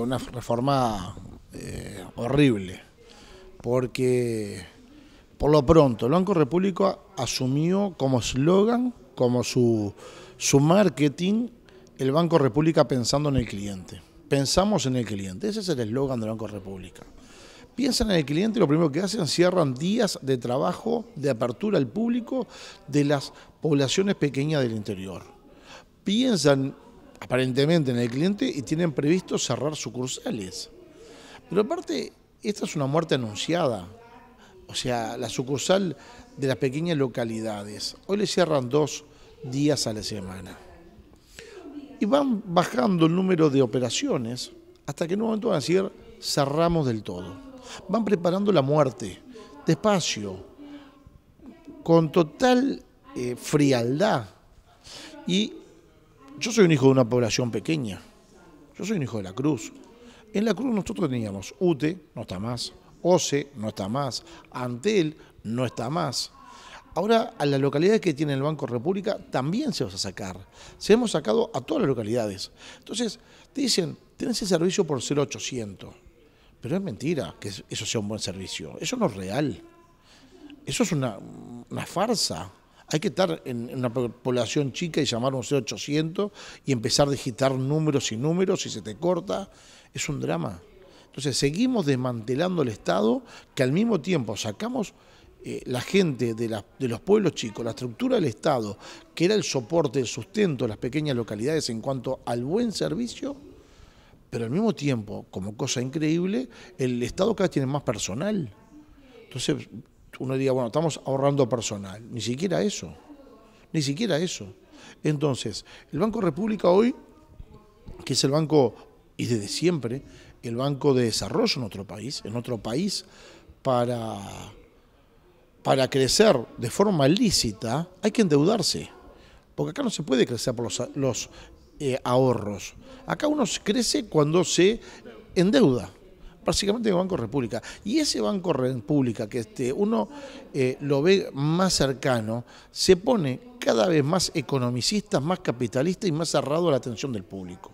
Una reforma eh, horrible, porque por lo pronto el Banco República asumió como eslogan, como su, su marketing, el Banco República pensando en el cliente. Pensamos en el cliente, ese es el eslogan del Banco República. Piensan en el cliente y lo primero que hacen, cierran días de trabajo, de apertura al público de las poblaciones pequeñas del interior. Piensan aparentemente en el cliente y tienen previsto cerrar sucursales. Pero aparte, esta es una muerte anunciada. O sea, la sucursal de las pequeñas localidades. Hoy le cierran dos días a la semana. Y van bajando el número de operaciones hasta que en un momento van a decir cerramos del todo. Van preparando la muerte, despacio, con total eh, frialdad. Y yo soy un hijo de una población pequeña. Yo soy un hijo de la Cruz. En la Cruz nosotros teníamos UTE, no está más, OCE, no está más, Antel, no está más. Ahora a las localidades que tiene el Banco República también se vas a sacar. Se hemos sacado a todas las localidades. Entonces, te dicen, tenés el servicio por 0800. Pero es mentira que eso sea un buen servicio. Eso no es real. Eso es una, una farsa. Hay que estar en, una población chica y llamar a un 0800 y empezar a digitar números y números y se te corta. Es un drama. Entonces seguimos desmantelando el Estado que al mismo tiempo sacamos eh, la gente de, de, los pueblos chicos, la estructura del Estado, que era el soporte, el sustento de las pequeñas localidades en cuanto al buen servicio, pero al mismo tiempo, como cosa increíble, el Estado cada vez tiene más personal. Entonces uno diría, bueno, estamos ahorrando personal. Ni siquiera eso. Ni siquiera eso. Entonces, el Banco República hoy, que es el banco, y desde siempre, el banco de desarrollo en otro país, en otro país, para, para crecer de forma lícita, hay que endeudarse. Porque acá no se puede crecer por los, eh, ahorros. Acá uno crece cuando se endeuda básicamente Banco República. Y ese Banco República, que este, uno eh, lo ve más cercano, se pone cada vez más economicista, más capitalista y más cerrado a la atención del público.